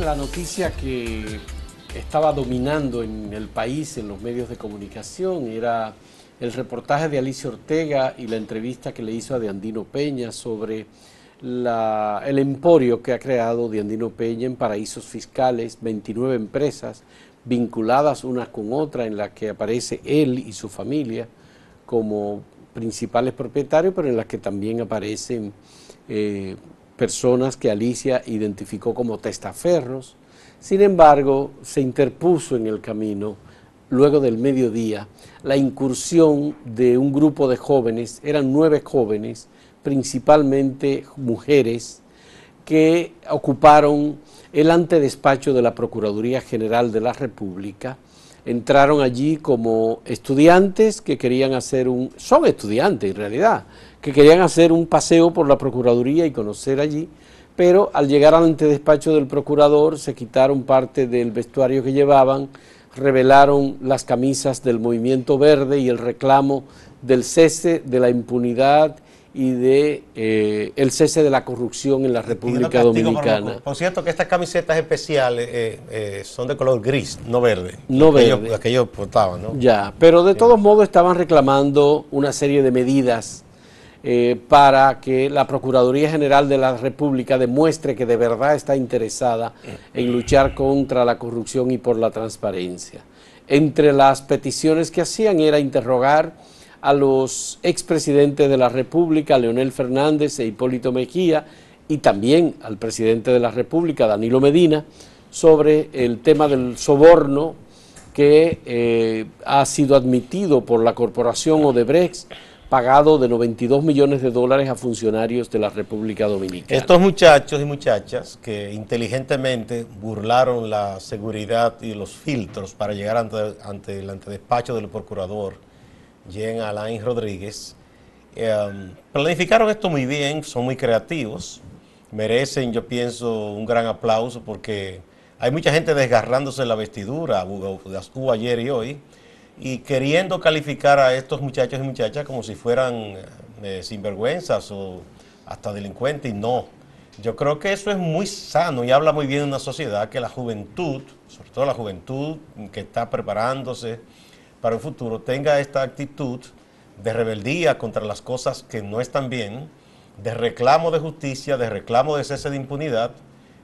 la noticia que estaba dominando en el país, en los medios de comunicación, era el reportaje de Alicia Ortega y la entrevista que le hizo a Deandino Peña sobre el emporio que ha creado Deandino Peña en paraísos fiscales, 29 empresas vinculadas unas con otras, en las que aparece él y su familia como principales propietarios, pero en las que también aparecen... Eh, personas que Alicia identificó como testaferros. Sin embargo, se interpuso en el camino, luego del mediodía, la incursión de un grupo de jóvenes, eran nueve jóvenes, principalmente mujeres, que ocuparon el antedespacho de la Procuraduría General de la República. Entraron allí como estudiantes que querían hacer un... Son estudiantes en realidad, que querían hacer un paseo por la Procuraduría y conocer allí, pero al llegar al antedespacho del procurador se quitaron parte del vestuario que llevaban, revelaron las camisas del movimiento verde y el reclamo del cese de la impunidad y de eh, el cese de la corrupción en la República Dominicana. Por, cierto, que estas camisetas especiales eh, eh, son de color gris, no verde. No verde. Aquellos, portaban, ¿no? Ya, pero de todos modos estaban reclamando una serie de medidas eh, para que la Procuraduría General de la República demuestre que de verdad está interesada en luchar contra la corrupción y por la transparencia. Entre las peticiones que hacían era interrogar a los expresidentes de la República, Leonel Fernández e Hipólito Mejía, y también al presidente de la República, Danilo Medina, sobre el tema del soborno que eh, ha sido admitido por la corporación Odebrecht pagado de 92 millones de dólares a funcionarios de la República Dominicana. Estos muchachos y muchachas que inteligentemente burlaron la seguridad y los filtros para llegar ante, ante el antedespacho del procurador Jean Alain Rodríguez, em, planificaron esto muy bien, son muy creativos, merecen, yo pienso, un gran aplauso porque hay mucha gente desgarrándose la vestidura, de hubo ayer y hoy y queriendo calificar a estos muchachos y muchachas como si fueran eh, eh, sinvergüenzas o hasta delincuentes y no. Yo creo que eso es muy sano y habla muy bien de una sociedad que la juventud, sobre todo la juventud que está preparándose para el futuro, tenga esta actitud de rebeldía contra las cosas que no están bien, de reclamo de justicia, de reclamo de cese de impunidad.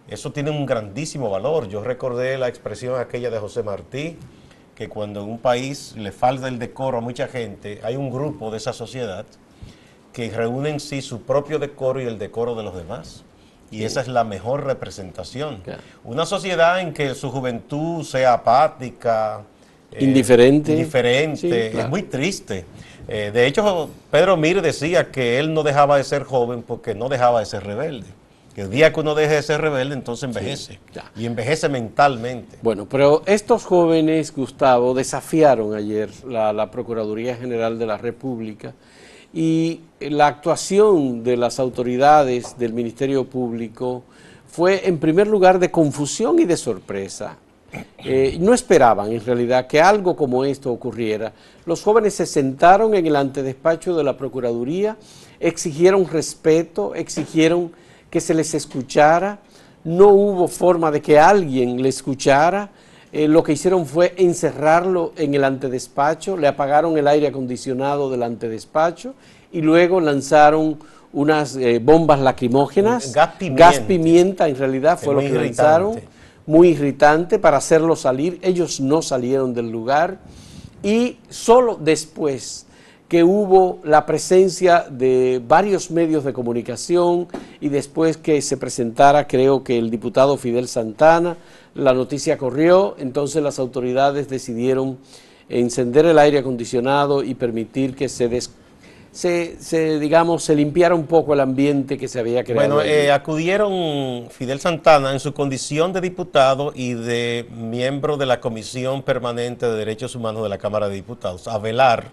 Eso tiene un grandísimo valor. Yo recordé la expresión aquella de José Martí, que cuando en un país le falta el decoro a mucha gente, hay un grupo de esa sociedad que reúne en sí su propio decoro y el decoro de los demás. Y esa es la mejor representación. Una sociedad en que su juventud sea apática, eh, indiferente, es muy triste. Eh, de hecho, Pedro Mir decía que él no dejaba de ser joven porque no dejaba de ser rebelde. El día que uno deje de ser rebelde, entonces envejece. y envejece mentalmente. Bueno, pero estos jóvenes, Gustavo, desafiaron ayer la, Procuraduría General de la República y la actuación de las autoridades del Ministerio Público fue, en primer lugar, de confusión y de sorpresa. Eh, no esperaban, en realidad, que algo como esto ocurriera. Los jóvenes se sentaron en el antedespacho de la Procuraduría, exigieron respeto, exigieron que se les escuchara, no hubo forma de que alguien le escuchara. Eh, lo que hicieron fue encerrarlo en el antedespacho, le apagaron el aire acondicionado del antedespacho y luego lanzaron unas eh, bombas lacrimógenas. Gas pimienta. en realidad fue lo que lanzaron, muy irritante para hacerlo salir. Ellos no salieron del lugar y solo después que hubo la presencia de varios medios de comunicación y después que se presentara, creo que el diputado Fidel Santana, la noticia corrió, entonces las autoridades decidieron encender el aire acondicionado y permitir que se des se, digamos, se limpiara un poco el ambiente que se había creado. Bueno, eh, acudieron Fidel Santana en su condición de diputado y de miembro de la Comisión Permanente de Derechos Humanos de la Cámara de Diputados a velar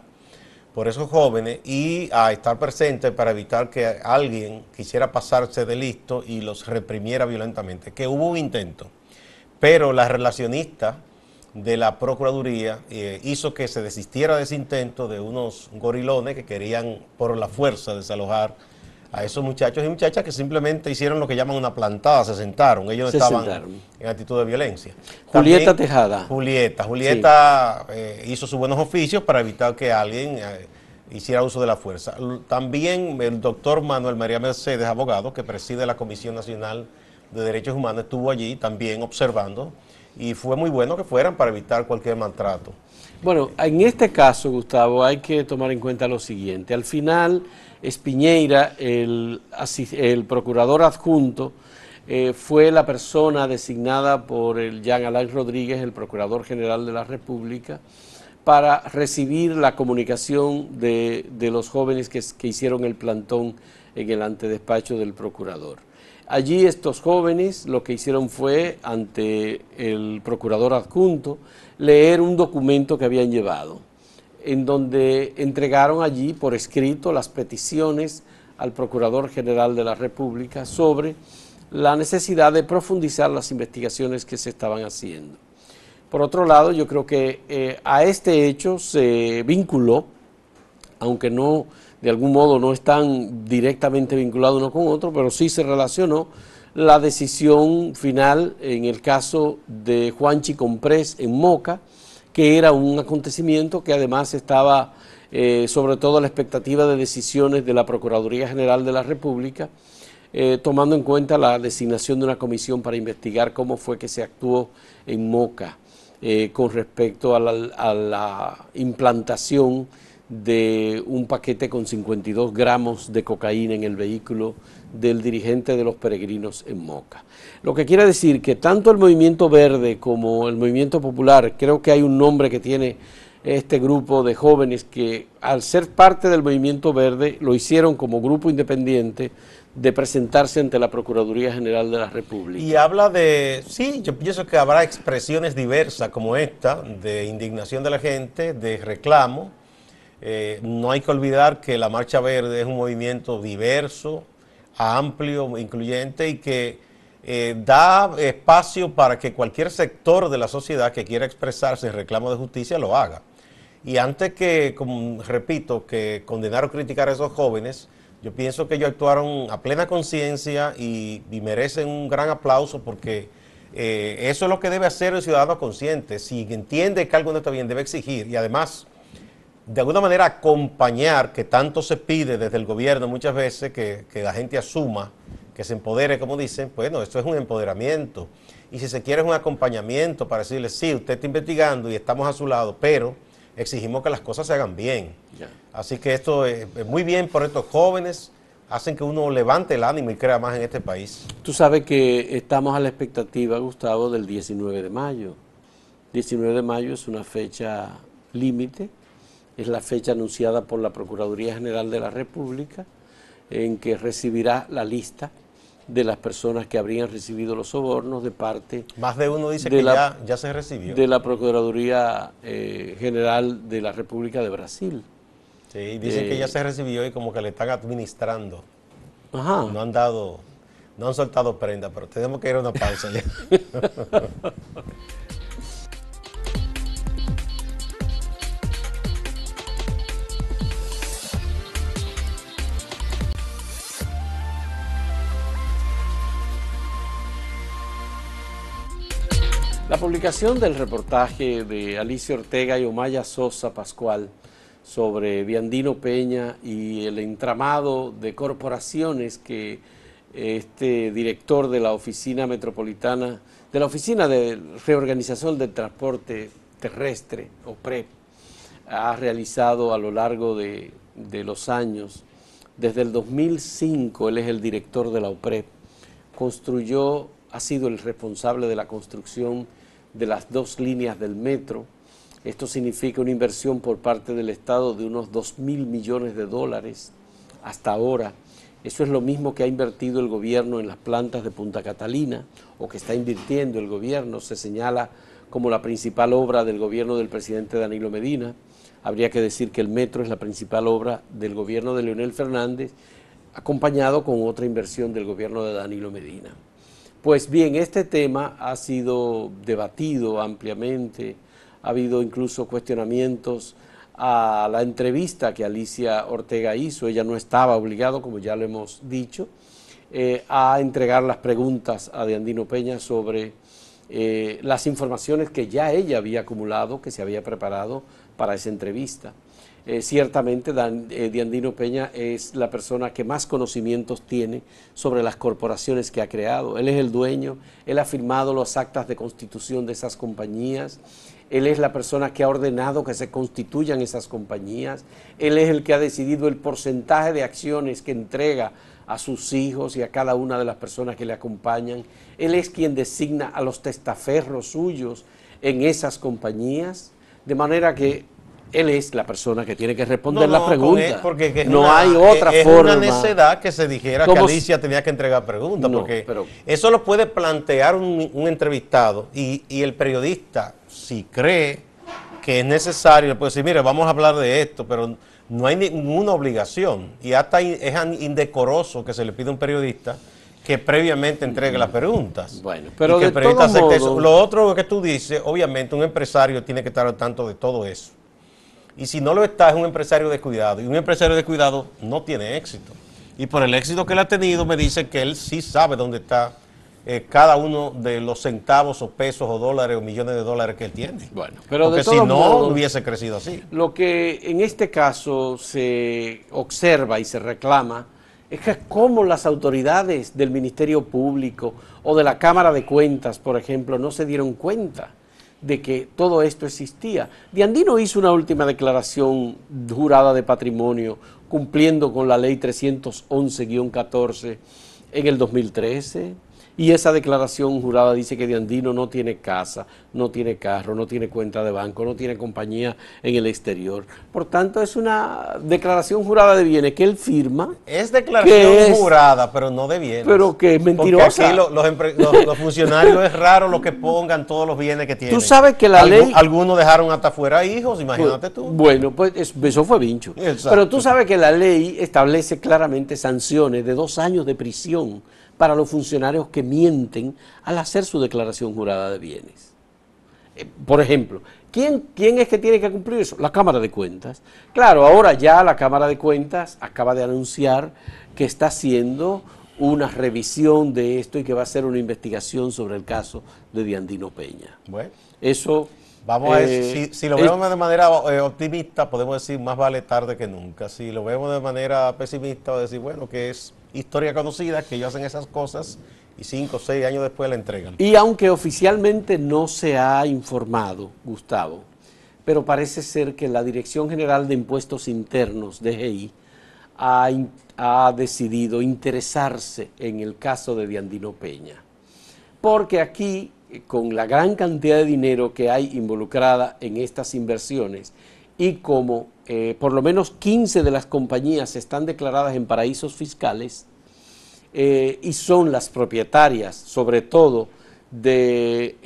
por esos jóvenes y a estar presente para evitar que alguien quisiera pasarse de listo y los reprimiera violentamente, que hubo un intento, pero la relacionista de la Procuraduría eh, hizo que se desistiera de ese intento de unos gorilones que querían por la fuerza desalojar a esos muchachos y muchachas que simplemente hicieron lo que llaman una plantada, se sentaron, ellos estaban en actitud de violencia. Julieta Tejada. Julieta, Julieta eh, hizo sus buenos oficios para evitar que alguien eh, hiciera uso de la fuerza. También el doctor Manuel María Mercedes, abogado que preside la Comisión Nacional de Derechos Humanos, estuvo allí también observando y fue muy bueno que fueran para evitar cualquier maltrato. Bueno, en este caso, Gustavo, hay que tomar en cuenta lo siguiente. Al final, Espiñeira, el, procurador adjunto, eh, fue la persona designada por el Jean Alain Rodríguez, el Procurador General de la República, para recibir la comunicación de, los jóvenes que, hicieron el plantón en el antedespacho del Procurador. Allí estos jóvenes lo que hicieron fue, ante el procurador adjunto, leer un documento que habían llevado, en donde entregaron allí por escrito las peticiones al Procurador General de la República sobre la necesidad de profundizar las investigaciones que se estaban haciendo. Por otro lado, yo creo que eh, a este hecho se vinculó, aunque no de algún modo no están directamente vinculados uno con otro, pero sí se relacionó la decisión final en el caso de Juanchi Comprés en Moca, que era un acontecimiento que además estaba eh, sobre todo a la expectativa de decisiones de la Procuraduría General de la República, eh, tomando en cuenta la designación de una comisión para investigar cómo fue que se actuó en Moca eh, con respecto a la implantación de un paquete con 52 gramos de cocaína en el vehículo del dirigente de los peregrinos en Moca. Lo que quiere decir que tanto el movimiento verde como el movimiento popular, creo que hay un nombre que tiene este grupo de jóvenes que al ser parte del movimiento verde lo hicieron como grupo independiente de presentarse ante la Procuraduría General de la República. Y habla de, sí, yo pienso que habrá expresiones diversas como esta, de indignación de la gente, de reclamo, eh, no hay que olvidar que la Marcha Verde es un movimiento diverso, amplio, incluyente y que eh, da espacio para que cualquier sector de la sociedad que quiera expresarse en reclamo de justicia lo haga. Y antes que, repito, que condenar o criticar a esos jóvenes, yo pienso que ellos actuaron a plena conciencia y, merecen un gran aplauso porque eh, eso es lo que debe hacer el ciudadano consciente. Si entiende que algo no está bien, debe exigir. Y además, de alguna manera acompañar, que tanto se pide desde el gobierno muchas veces, que, la gente asuma, que se empodere, como dicen, bueno, esto es un empoderamiento. Y si se quiere es un acompañamiento para decirle, sí, usted está investigando y estamos a su lado, pero exigimos que las cosas se hagan bien. Así que esto es, es muy bien por estos jóvenes, hacen que uno levante el ánimo y crea más en este país. Tú sabes que estamos a la expectativa, Gustavo, del 19 de mayo. 19 de mayo es una fecha límite es la fecha anunciada por la Procuraduría General de la República en que recibirá la lista de las personas que habrían recibido los sobornos de parte... Más de uno dice que ya, se recibió. De la Procuraduría eh, General de la República de Brasil. Sí, dicen que ya eh, se recibió y como que le están administrando. Ajá. No han dado, no han soltado prenda, pero tenemos que ir a una pausa ya. La publicación del reportaje de Alicia Ortega y Omaya Sosa Pascual sobre Viandino Peña y el entramado de corporaciones que eh, este director de la Oficina Metropolitana, de la Oficina de Reorganización del Transporte Terrestre, o e ha realizado a lo largo de, de los años. Desde el 2005 él es el director de la OPREP, e construyó, ha sido el responsable de la construcción de las dos líneas del metro. Esto significa una inversión por parte del Estado de unos 2 mil millones de dólares hasta ahora. Eso es lo mismo que ha invertido el gobierno en las plantas de Punta Catalina o que está invirtiendo el gobierno. Se señala como la principal obra del gobierno del presidente Danilo Medina. Habría que decir que el metro es la principal obra del gobierno de Leonel Fernández, acompañado con otra inversión del gobierno de Danilo Medina. Pues bien, este tema ha sido debatido ampliamente, ha habido incluso cuestionamientos a la entrevista que Alicia Ortega hizo, ella no estaba obligado, como ya lo hemos dicho, eh, a entregar las preguntas a Deandino Peña sobre eh, las informaciones que ya ella había acumulado, que se había preparado para esa entrevista. Eh, ciertamente eh, Diandino Peña es la persona que más conocimientos tiene sobre las corporaciones que ha creado. Él es el dueño, él ha firmado los actas de constitución de esas compañías, él es la persona que ha ordenado que se constituyan esas compañías, él es el que ha decidido el porcentaje de acciones que entrega a sus hijos y a cada una de las personas que le acompañan, él es quien designa a los testaferros suyos en esas compañías, de manera que él es la persona que tiene que responder las preguntas, Porque no hay otra forma. Es una necedad que se dijera que Alicia tenía que entregar preguntas, porque eso lo puede plantear un, entrevistado y, el periodista, si cree que es necesario, le puede decir, mire, vamos a hablar de esto, pero no hay ninguna obligación y hasta es indecoroso que se le pida a un periodista que previamente entregue las preguntas. Bueno, pero el Lo otro que tú dices, obviamente un empresario tiene que estar al tanto de todo eso. Y si no lo está, es un empresario descuidado. Y un empresario descuidado no tiene éxito. Y por el éxito que él ha tenido, me dice que él sí sabe dónde está eh, cada uno de los centavos o pesos o dólares o millones de dólares que él tiene. Bueno, pero Porque de si no, hubiese crecido así. Lo que en este caso se observa y se reclama es que cómo las autoridades del Ministerio Público o de la Cámara de Cuentas, por ejemplo, no se dieron cuenta de que todo esto existía. Diandino hizo una última declaración jurada de patrimonio cumpliendo con la ley 311-14 en el 2013. Y esa declaración jurada dice que Diandino no tiene casa, no tiene carro, no tiene cuenta de banco, no tiene compañía en el exterior. Por tanto, es una declaración jurada de bienes que él firma. Es declaración jurada, pero no de bienes. Pero que es mentirosa. Porque aquí los, funcionarios es raro lo que pongan todos los bienes que tienen. Tú sabes que la ley... Algunos dejaron hasta fuera hijos, pues, imagínate tú. Bueno, pues eso fue vincho. Pero tú sabes que la ley establece claramente sanciones de dos años de prisión para los funcionarios que mienten al hacer su declaración jurada de bienes. Eh, por ejemplo, ¿quién, ¿quién es que tiene que cumplir eso? La Cámara de Cuentas. Claro, ahora ya la Cámara de Cuentas acaba de anunciar que está haciendo una revisión de esto y que va a ser una investigación sobre el caso de Diandino Peña. Bueno, eso. Vamos a eh, si, lo vemos de manera eh, optimista, podemos decir más vale tarde que nunca. Si lo vemos de manera pesimista, decir, bueno, que es historia conocida que ellos hacen esas cosas y cinco o seis años después la entregan. Y aunque oficialmente no se ha informado, Gustavo, pero parece ser que la Dirección General de Impuestos Internos, DGI, ha, ha decidido interesarse en el caso de Diandino Peña. Porque aquí, eh, con la gran cantidad de dinero que hay involucrada en estas inversiones, y como eh, por lo menos 15 de las compañías están declaradas en paraísos fiscales eh, y son las propietarias, sobre todo, del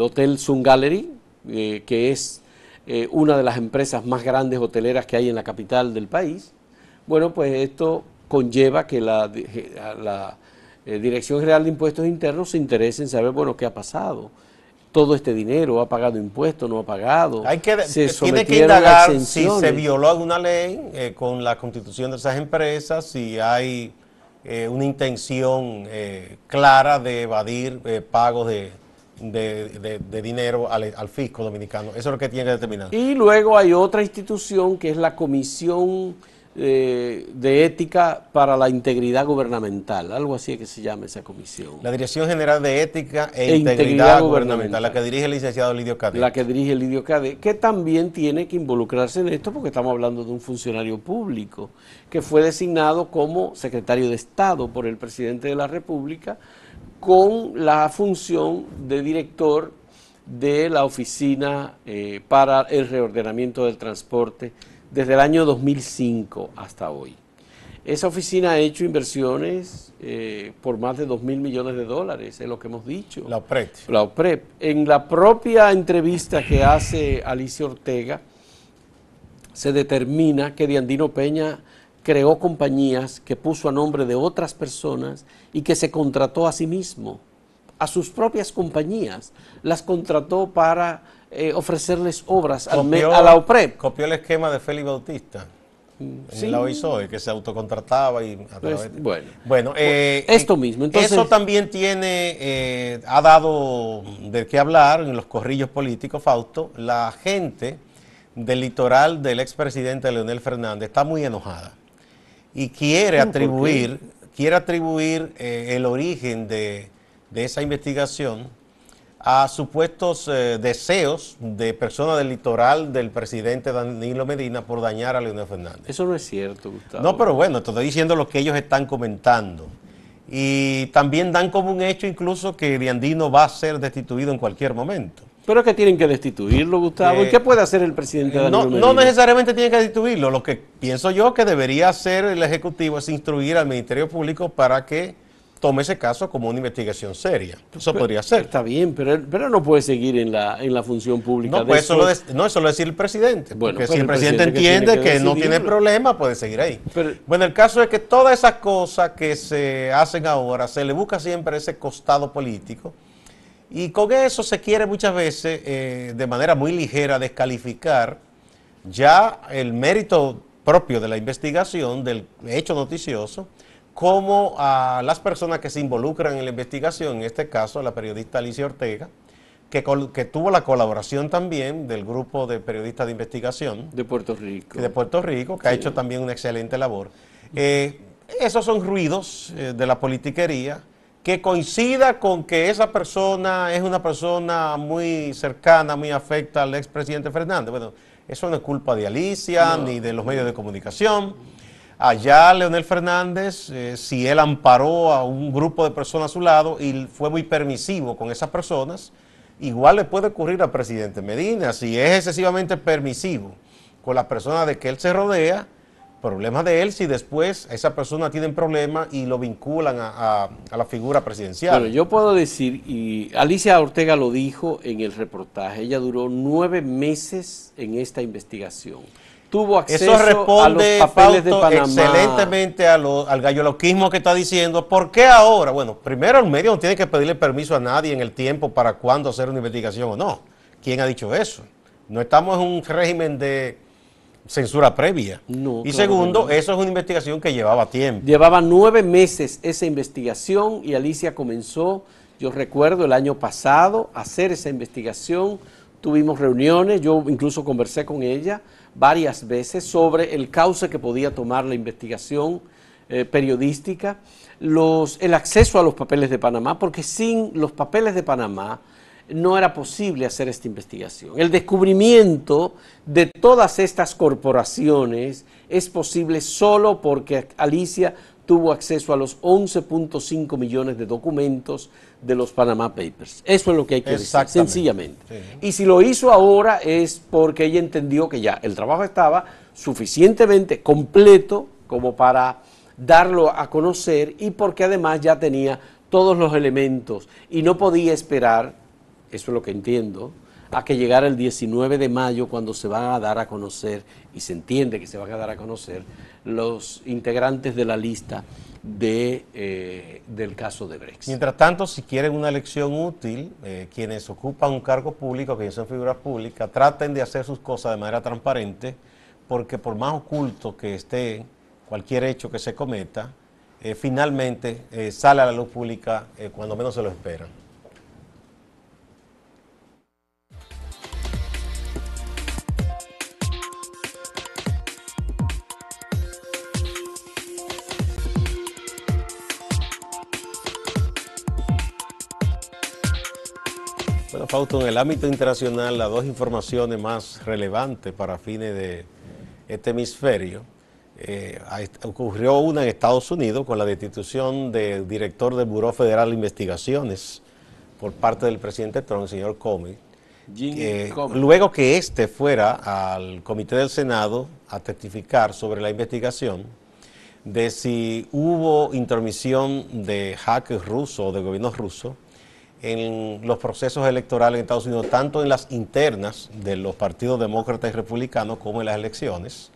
Hotel Sun Gallery, eh, que es una de las empresas más grandes hoteleras que hay en la capital del país, bueno, pues esto conlleva que la, la Dirección General de Impuestos Internos se interese en saber, bueno, qué ha pasado todo este dinero, ha pagado impuestos, no ha pagado. Hay que, tiene que indagar si se violó alguna ley eh, con la constitución de esas empresas, si hay eh, una intención eh, clara de evadir pagos de, dinero al, al, fisco dominicano. Eso es lo que tiene que determinar. Y luego hay otra institución que es la Comisión eh, de Ética para la Integridad Gubernamental, algo así es que se llama esa comisión. La Dirección General de Ética e, e Integridad, Gubernamental, la que dirige el licenciado Lidio Cade. La que dirige Lidio Cade, que también tiene que involucrarse en esto porque estamos hablando de un funcionario público que fue designado como secretario de Estado por el presidente de la República con la función de director de la Oficina eh, para el Reordenamiento del Transporte desde el año 2005 hasta hoy. Esa oficina ha hecho inversiones eh, por más de 2 mil millones de dólares, es lo que hemos dicho. La OPREP. La OPREP. En la propia entrevista que hace Alicia Ortega, se determina que Diandino Peña creó compañías que puso a nombre de otras personas y que se contrató a sí mismo a sus propias compañías, las contrató para eh, ofrecerles obras a la OPREP. E copió el esquema de Félix Bautista. En la OISOE, eh, que se autocontrataba y pues, Bueno, eh, pues, esto mismo. eso también tiene, ha dado de qué hablar en los corrillos políticos, Fausto. La gente del litoral del expresidente Leonel Fernández está muy enojada y quiere atribuir, quiere atribuir el origen de de esa investigación a supuestos eh, deseos de personas del litoral del presidente Danilo Medina por dañar a Leonel Fernández. Eso no es cierto, Gustavo. No, pero bueno, estoy diciendo lo que ellos están comentando. Y también dan como un hecho incluso que Diandino va a ser destituido en cualquier momento. Pero es que tienen que destituirlo, Gustavo. ¿Y eh, qué puede hacer el presidente eh, Danilo no, Medina? No necesariamente tienen que destituirlo. Lo que pienso yo que debería hacer el Ejecutivo es instruir al Ministerio Público para que tome ese caso como una investigación seria. Eso podría ser. Está bien, pero, pero no puede seguir en la, función pública. No, pues, eso, lo de, lo el presidente. porque pues, si el, presidente, entiende que, no tiene problema, puede seguir ahí. bueno, el caso es que todas esas cosas que se hacen ahora, se le busca siempre ese costado político. Y con eso se quiere muchas veces, eh, de manera muy ligera, descalificar ya el mérito propio de la investigación, del hecho noticioso, como a las personas que se involucran en la investigación, en este caso la periodista Alicia Ortega, que, tuvo la colaboración también del grupo de periodistas de investigación. De Puerto Rico. De Puerto Rico, que ha hecho también una excelente labor. Eh, esos son ruidos eh, de la politiquería que coincida con que esa persona es una persona muy cercana, muy afecta al expresidente Fernández. Bueno, eso no es culpa de Alicia ni de los medios de comunicación Allá Leonel Fernández, eh, si él amparó a un grupo de personas a su lado y fue muy permisivo con esas personas, igual le puede ocurrir al presidente Medina, si es excesivamente permisivo con las personas de que él se rodea, problemas de él si después esa persona tiene problemas y lo vinculan a, a, la figura presidencial. Bueno, yo puedo decir, y Alicia Ortega lo dijo en el reportaje, ella duró nueve meses en esta investigación tuvo acceso Eso responde, a los papeles de Excelentemente a lo, al galloloquismo que está diciendo. ¿Por qué ahora? Bueno, primero el medio no tiene que pedirle permiso a nadie en el tiempo para cuándo hacer una investigación o no. ¿Quién ha dicho eso? No estamos en un régimen de censura previa. y segundo, eso es una investigación que llevaba tiempo. Llevaba nueve meses esa investigación y Alicia comenzó, yo recuerdo, el año pasado, a hacer esa investigación. Tuvimos reuniones, yo incluso conversé con ella varias veces sobre el cauce que podía tomar la investigación eh, periodística, el acceso a los papeles de Panamá, porque sin los papeles de Panamá no era posible hacer esta investigación. El descubrimiento de todas estas corporaciones es posible solo porque Alicia tuvo acceso a los 11.5 millones de documentos de los Panama Papers. Eso es lo que hay que decir, sencillamente. Y si lo hizo ahora es porque ella entendió que ya el trabajo estaba suficientemente completo como para darlo a conocer y porque además ya tenía todos los elementos y no podía esperar, eso es lo que entiendo, a que llegar el 19 de mayo cuando se van a dar a conocer, y se entiende que se van a dar a conocer, los integrantes de la lista de, eh, del caso de Brexit. Mientras tanto, si quieren una elección útil, eh, quienes ocupan un cargo público, quienes son figuras públicas, traten de hacer sus cosas de manera transparente, porque por más oculto que esté cualquier hecho que se cometa, eh, finalmente sale a la luz pública cuando menos se lo esperan. Fausto, en el ámbito internacional, las dos informaciones más relevantes para fines de este hemisferio, eh, ocurrió una en Estados Unidos con la destitución del director del Buró Federal de Investigaciones por parte del presidente Trump, el señor Comey. Eh, luego que éste fuera al Comité del Senado a testificar sobre la investigación de si hubo intermisión de hackers rusos o de gobierno ruso en los procesos electorales en Estados Unidos, tanto en las internas de los partidos demócratas y republicanos como en las elecciones.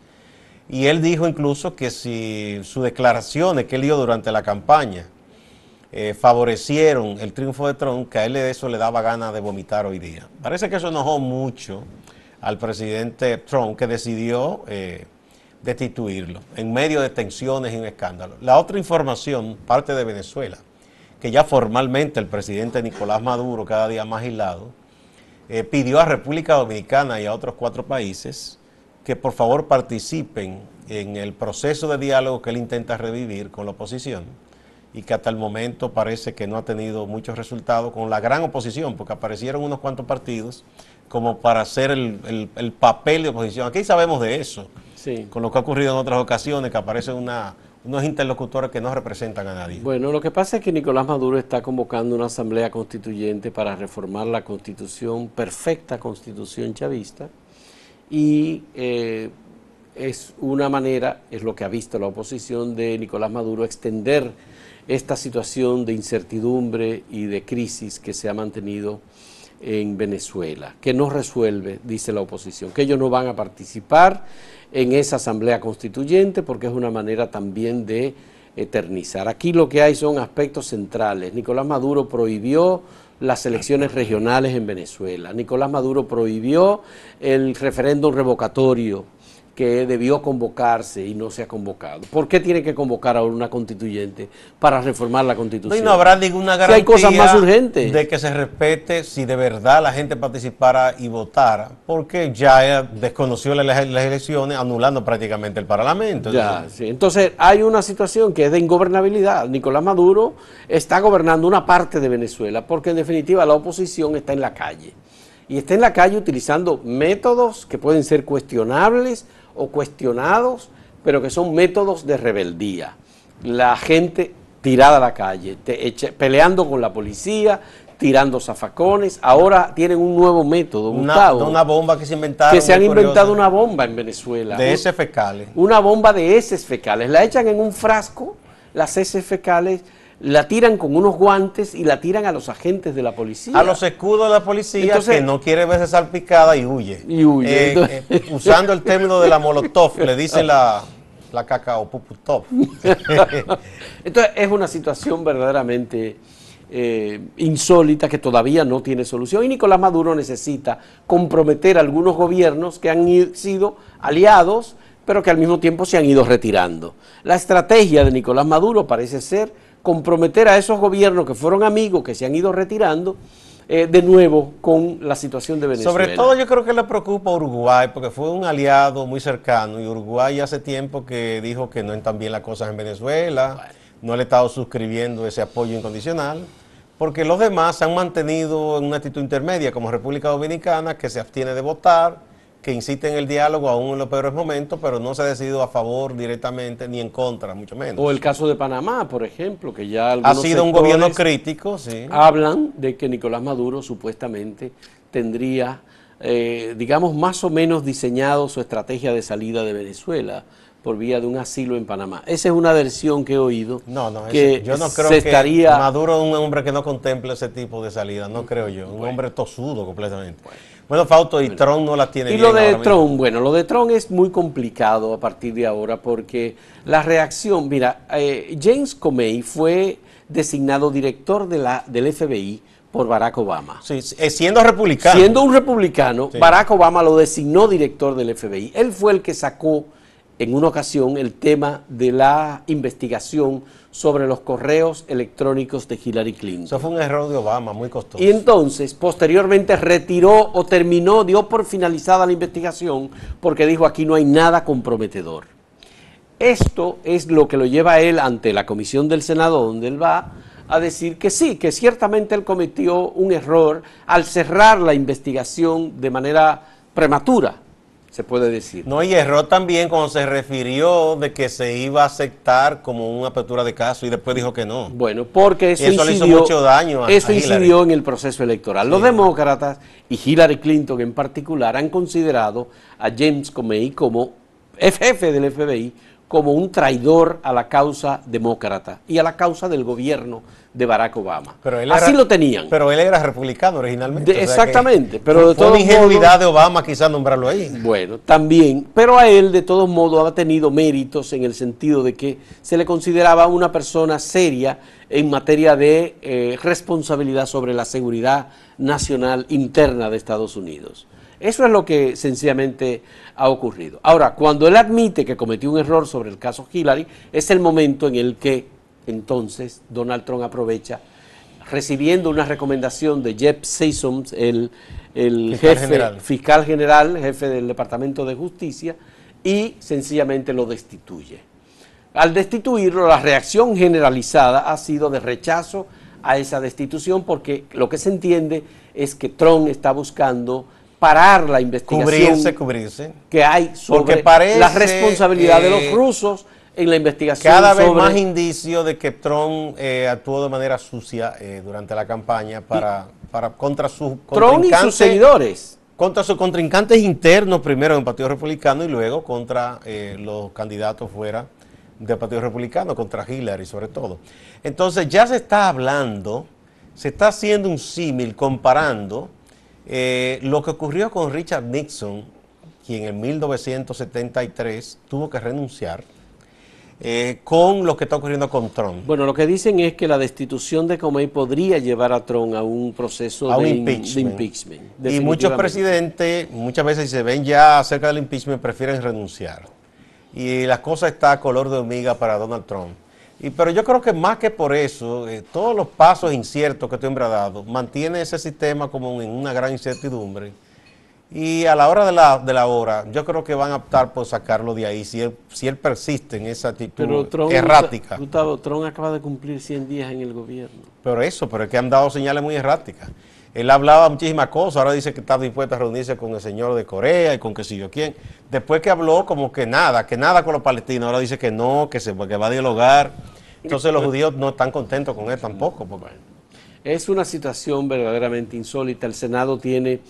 Y él dijo incluso que si sus declaraciones que él dio durante la campaña eh, favorecieron el triunfo de Trump, que a él de eso le daba ganas de vomitar hoy día. Parece que eso enojó mucho al presidente Trump, que decidió eh, destituirlo en medio de tensiones y un escándalo. La otra información parte de Venezuela que ya formalmente el presidente Nicolás Maduro, cada día más aislado, eh, pidió a República Dominicana y a otros cuatro países que por favor participen en el proceso de diálogo que él intenta revivir con la oposición y que hasta el momento parece que no ha tenido muchos resultados con la gran oposición, porque aparecieron unos cuantos partidos como para hacer el, papel de oposición. Aquí sabemos de eso, con lo que ha ocurrido en otras ocasiones, que aparece una unos interlocutores que no representan a nadie. Bueno, lo que pasa es que Nicolás Maduro está convocando una asamblea constituyente para reformar la constitución, perfecta constitución chavista, y eh, es una manera, es lo que ha visto la oposición de Nicolás Maduro, extender esta situación de incertidumbre y de crisis que se ha mantenido en Venezuela, que no resuelve, dice la oposición, que ellos no van a participar en esa asamblea constituyente porque es una manera también de eternizar. Aquí lo que hay son aspectos centrales. Nicolás Maduro prohibió las elecciones regionales en Venezuela. Nicolás Maduro prohibió el referéndum revocatorio que debió convocarse y no se ha convocado. ¿Por qué tiene que convocar ahora una constituyente para reformar la constitución? No, no habrá ninguna garantía de que se respete si de verdad la gente participara y votara, porque ya desconoció las, elecciones anulando prácticamente el Parlamento. Entonces hay una situación que es de ingobernabilidad. Nicolás Maduro está gobernando una parte de Venezuela, porque en definitiva la oposición está en la calle. Y está en la calle utilizando métodos que pueden ser cuestionables o cuestionados, pero que son métodos de rebeldía. La gente tirada a la calle, peleando con la policía, tirando zafacones. Ahora tienen un nuevo método, una, bomba que se inventaron. Que se han inventado una bomba en Venezuela. De heces fecales. Una bomba de heces fecales. La echan en un frasco, las heces fecales la tiran con unos guantes y la tiran a los agentes de la policía. A los escudos de la policía que no quiere verse salpicada y huye. Y huye. Eh, eh, usando el término de la molotov, le dice la, la caca o puputov. Entonces es una situación verdaderamente eh, insólita que todavía no tiene solución y Nicolás Maduro necesita comprometer a algunos gobiernos que han sido aliados pero que al mismo tiempo se han ido retirando. La estrategia de Nicolás Maduro parece ser comprometer a esos gobiernos que fueron amigos, que se han ido retirando, eh, de nuevo con la situación de Venezuela. Sobre todo yo creo que le preocupa a Uruguay, porque fue un aliado muy cercano y Uruguay hace tiempo que dijo que no están bien las cosas en Venezuela, no le ha estado suscribiendo ese apoyo incondicional, porque los demás se han mantenido en una actitud intermedia, como República Dominicana, que se abstiene de votar que en el diálogo aún en los peores momentos, pero no se ha decidido a favor directamente ni en contra, mucho menos. O el caso de Panamá, por ejemplo, que ya ha sido un gobierno crítico, sí. Hablan de que Nicolás Maduro supuestamente tendría, eh, digamos, más o menos diseñado su estrategia de salida de Venezuela por vía de un asilo en Panamá. Esa es una versión que he oído. No, no, que yo no creo que Maduro es un hombre que no contemple ese tipo de salida, no creo yo, un hombre tosudo completamente. Bueno, Fausto, y Trump no la tiene. Y lo de Tron, bueno, lo de Tron es muy complicado a partir de ahora porque la reacción, mira, eh, James Comey fue designado director de la, del FBI por Barack Obama. Sí, eh, siendo republicano. Siendo un republicano, Barack Obama lo designó director del FBI. Él fue el que sacó en una ocasión el tema de la investigación sobre los correos electrónicos de Hillary Clinton. Eso fue un error de Obama, muy costoso. Y entonces, posteriormente retiró o terminó, dio por finalizada la investigación, porque dijo aquí no hay nada comprometedor. Esto es lo que lo lleva él ante la comisión del Senado, donde él va a decir que sí, que ciertamente él cometió un error al cerrar la investigación de manera prematura se puede decir. No, y erró también cuando se refirió de que se iba a aceptar como una apertura de caso y después dijo que no. Bueno, porque eso, le hizo mucho daño a, Eso incidió en el proceso electoral. Los demócratas y Hillary Clinton en particular han considerado a James Comey como jefe del FBI como un traidor a la causa demócrata y a la causa del gobierno de Barack Obama. Así lo tenían. Pero él era republicano originalmente. exactamente. pero de ingenuidad de Obama quizás nombrarlo ahí. Bueno, también. Pero a él, de todos modos, ha tenido méritos en el sentido de que se le consideraba una persona seria en materia de eh, responsabilidad sobre la seguridad nacional interna de Estados Unidos. Eso es lo que sencillamente ha ocurrido. Ahora, cuando él admite que cometió un error sobre el caso Hillary, es el momento en el que entonces Donald Trump aprovecha, recibiendo una recomendación de Jeff Sessions, el, jefe fiscal general, jefe del Departamento de Justicia, y sencillamente lo destituye. Al destituirlo, la reacción generalizada ha sido de rechazo a esa destitución porque lo que se entiende es que Trump está buscando parar la investigación cubrirse, cubrirse. que hay sobre parece, la responsabilidad de los eh, rusos en la investigación. Cada vez más indicio de que Trump eh, actuó de manera sucia eh, durante la campaña para, contra sus Trump y sus seguidores. Contra sus contrincantes internos, primero en el Partido Republicano y luego contra los candidatos fuera del Partido Republicano, contra Hillary sobre todo. Entonces ya se está hablando, se está haciendo un símil comparando eh, lo que ocurrió con Richard Nixon, quien en 1973 tuvo que renunciar, eh, con lo que está ocurriendo con Trump. Bueno, lo que dicen es que la destitución de Comey podría llevar a Trump a un proceso de, impeachment. Y muchos presidentes, muchas veces si se ven ya acerca del impeachment, prefieren renunciar. Y la cosa está a color de hormiga para Donald Trump. Y, pero yo creo que más que por eso, eh, todos los pasos inciertos que este hombre ha dado, mantiene ese sistema como en una gran incertidumbre. Y a la hora de la, hora, yo creo que van a optar por sacarlo de ahí si él, si él persiste en esa actitud errática. Trump acaba de cumplir 100 días en el gobierno. Pero eso, pero es que han dado señales muy erráticas. Él hablaba muchísimas cosas, ahora dice que está dispuesto a reunirse con el señor de Corea y con que si yo quién. Después que habló como que nada, que nada con los palestinos, ahora dice que no, que, se, que va a dialogar. Entonces los judíos no están contentos con él tampoco. Es una situación verdaderamente insólita. El Senado tiene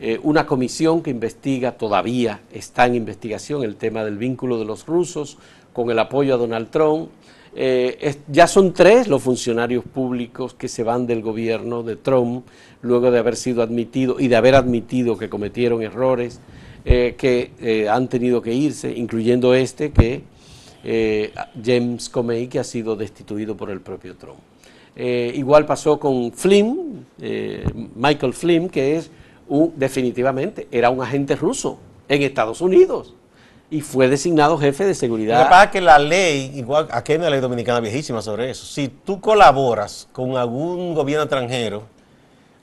eh, una comisión que investiga, todavía está en investigación el tema del vínculo de los rusos con el apoyo a Donald Trump. Eh, ya son tres los funcionarios públicos que se van del gobierno de Trump luego de haber sido admitido y de haber admitido que cometieron errores, eh, que han tenido que irse, incluyendo este que eh, James Comey, que ha sido destituido por el propio Trump. Eh, igual pasó con Flynn, eh, Michael Flynn, que es un, definitivamente era un agente ruso en Estados Unidos y fue designado jefe de seguridad. Lo que pasa que la ley, igual aquí hay una ley dominicana viejísima sobre eso, si tú colaboras con algún gobierno extranjero,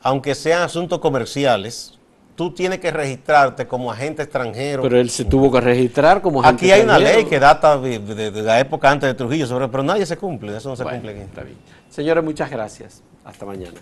aunque sean asuntos comerciales, tú tienes que registrarte como agente extranjero. Pero él se tuvo que registrar como agente Aquí hay una ley que data de, la época antes de Trujillo, sobre, pero nadie se cumple, eso no se cumple aquí. Está bien. Señores, muchas gracias. Hasta mañana.